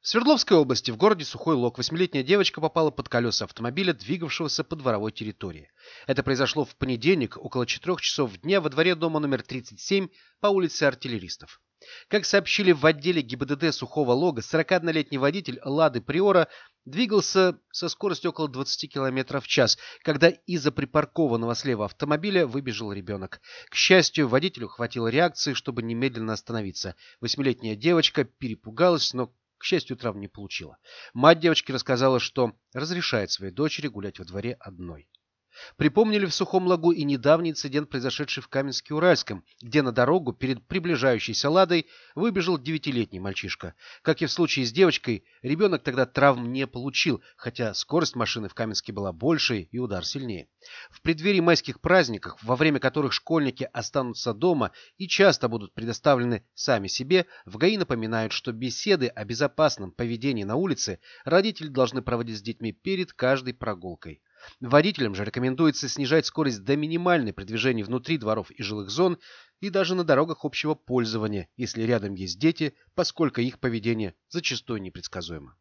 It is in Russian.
В Свердловской области, в городе Сухой Лог, восьмилетняя девочка попала под колеса автомобиля, двигавшегося по дворовой территории. Это произошло в понедельник около 4 часов дня во дворе дома номер 37 по улице Артиллеристов. Как сообщили в отделе ГИБДД Сухого Лога, 41-летний водитель «Лады Приора» двигался со скоростью около 20 км в час, когда из-за припаркованного слева автомобиля выбежал ребенок. К счастью, водителю хватило реакции, чтобы немедленно остановиться. Восьмилетняя девочка перепугалась, но к счастью, травм не получила. Мать девочки рассказала, что разрешает своей дочери гулять во дворе одной. Припомнили в Сухом лагу и недавний инцидент, произошедший в Каменске-Уральском, где на дорогу перед приближающейся «Ладой» выбежал девятилетний мальчишка. Как и в случае с девочкой, ребенок тогда травм не получил, хотя скорость машины в Каменске была больше и удар сильнее. В преддверии майских праздников, во время которых школьники останутся дома и часто будут предоставлены сами себе, в ГАИ напоминают, что беседы о безопасном поведении на улице родители должны проводить с детьми перед каждой прогулкой. Водителям же рекомендуется снижать скорость до минимальной при движении внутри дворов и жилых зон и даже на дорогах общего пользования, если рядом есть дети, поскольку их поведение зачастую непредсказуемо.